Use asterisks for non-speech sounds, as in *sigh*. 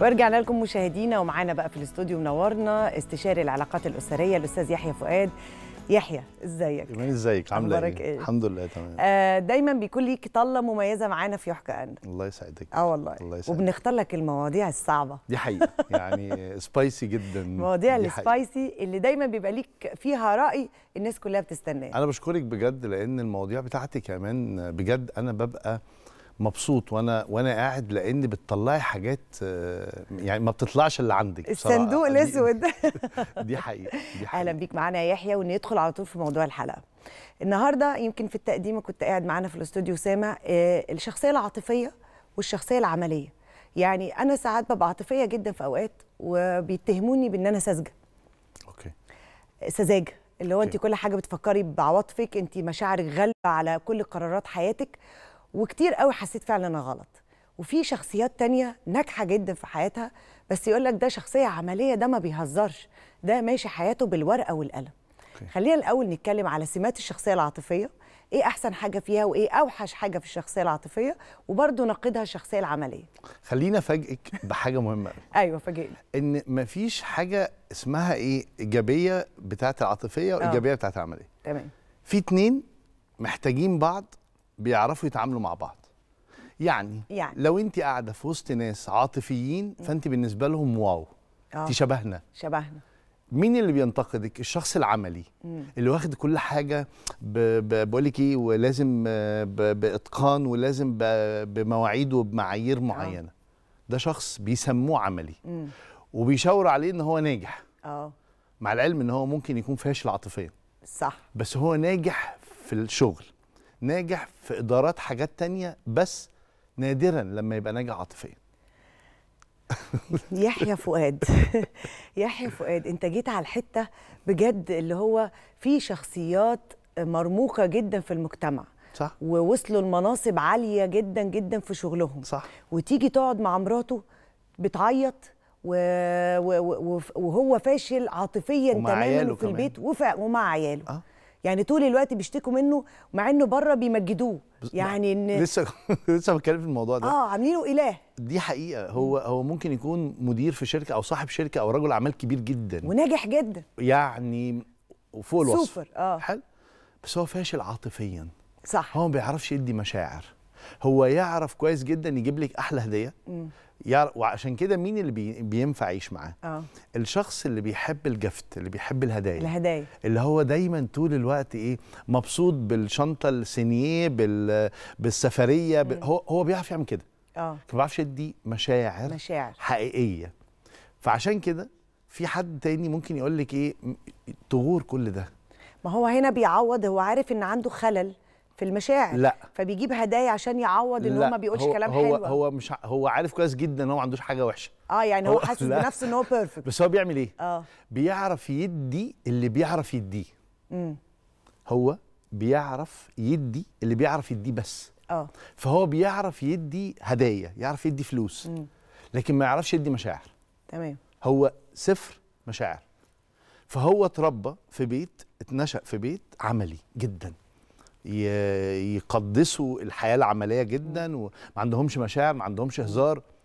ورجعنا لكم مشاهدينا ومعانا بقى في الاستوديو منورنا استشاري العلاقات الاسريه الاستاذ يحيى فؤاد يحيى ازيك ايمان ازيك عامله ايه؟, إيه؟ الحمد لله تمام آه دايما بيكون ليك طله مميزه معانا في يحكى انا الله يسعدك اه والله الله يسعدك وبنختار لك المواضيع الصعبه دي حقيقه يعني سبايسي جدا المواضيع السبايسي اللي دايما بيبقى ليك فيها راي الناس كلها بتستناه انا بشكرك بجد لان المواضيع بتاعتي كمان بجد انا ببقى مبسوط وانا وانا قاعد لان بتطلعي حاجات آه، يعني ما بتطلعش اللي عندك الصندوق الاسود *laughs* دي حقيقه دي حقيقة. اهلا بيك معانا يا يحيى وندخل على طول في موضوع الحلقه النهارده يمكن في التقديم كنت قاعد معانا في الاستوديو سامع آه، الشخصيه العاطفيه والشخصيه العمليه يعني انا ساعات ببقى عاطفيه جدا في اوقات وبيتهموني بان انا ساذجه اوكي سذاجه اللي هو انت كل حاجه بتفكري بعواطفك انت مشاعرك غالبه على كل قرارات حياتك وكتير قوي حسيت فعلا انا غلط وفي شخصيات تانية ناجحه جدا في حياتها بس يقول لك ده شخصيه عمليه ده ما بيهزرش ده ماشي حياته بالورقه والقلم okay. خلينا الاول نتكلم على سمات الشخصيه العاطفيه ايه احسن حاجه فيها وايه اوحش حاجه في الشخصيه العاطفيه وبرضه نقدها الشخصيه العمليه خلينا افاجئك بحاجه مهمه *laughs* ايوه فاجئني ان مفيش حاجه اسمها ايه ايجابيه بتاعه العاطفيه وايجابيه آه. بتاعه العمليه تمام في اتنين محتاجين بعض بيعرفوا يتعاملوا مع بعض يعني, يعني. لو انت قاعده في وسط ناس عاطفيين فانت بالنسبه لهم واو آه. انت شبهنا شبهنا مين اللي بينتقدك الشخص العملي مم. اللي واخد كل حاجه بقول لك ايه ولازم آه، باتقان ولازم بمواعيد وبمعايير آه. معينه أوه. ده شخص بيسموه عملي وبيشاور عليه ان هو ناجح اه مع العلم ان هو ممكن يكون فاشل عاطفيا صح بس هو ناجح في الشغل ناجح في ادارات حاجات تانية بس نادرا لما يبقى ناجح عاطفيا يحيى فؤاد *laughs* يحيى فؤاد انت جيت على الحته بجد اللي هو في شخصيات مرموقه جدا في المجتمع صح ووصلوا لمناصب عاليه جدا جدا في شغلهم صح وتيجي تقعد مع مراته بتعيط و... و... وهو فاشل عاطفيا تماما في البيت وف... ومع عياله آه. يعني طول الوقت بيشتكوا منه مع انه بره بيمجدوه يعني ان *laughs* لسه *laughs* لسه بتكلم في الموضوع ده اه عاملينه اله دي حقيقه هو هو ممكن يكون مدير في شركه او صاحب شركه او رجل اعمال كبير جدا وناجح جدا يعني وفوق الوصف سوبر اه حلو بس هو فاشل عاطفيا صح هو ما بيعرفش يدي مشاعر هو يعرف كويس جدا يجيب لك احلى هديه يعرف وعشان كده مين اللي بينفع يعيش معاه آه. الشخص اللي بيحب الجفت اللي بيحب الهدايا الهدايا اللي هو دايما طول الوقت ايه مبسوط بالشنطه السينيه بال بالسفريه بال هو هو بيعرف يعمل كده اه ما بيعرفش يدي مشاعر مشاعر حقيقيه فعشان كده في حد تاني ممكن يقول لك ايه تغور كل ده ما هو هنا بيعوض هو عارف ان عنده خلل في المشاعر لا فبيجيب هدايا عشان يعوض ان هو ما بيقولش كلام هو حلو هو مش هو عارف كويس جدا ان هو ما عندوش حاجه وحشه اه يعني هو حاسس *laughs* بنفسه ان هو بيرفكت بس هو بيعمل ايه؟ اه بيعرف يدي اللي بيعرف يديه امم هو بيعرف يدي اللي بيعرف يديه بس اه فهو بيعرف يدي هدايا يعرف يدي فلوس مم. لكن ما يعرفش يدي مشاعر تمام هو صفر مشاعر فهو اتربى في بيت اتنشأ في بيت عملي جدا يقدسوا الحياه العمليه جدا وما عندهمش مشاعر ما عندهمش هزار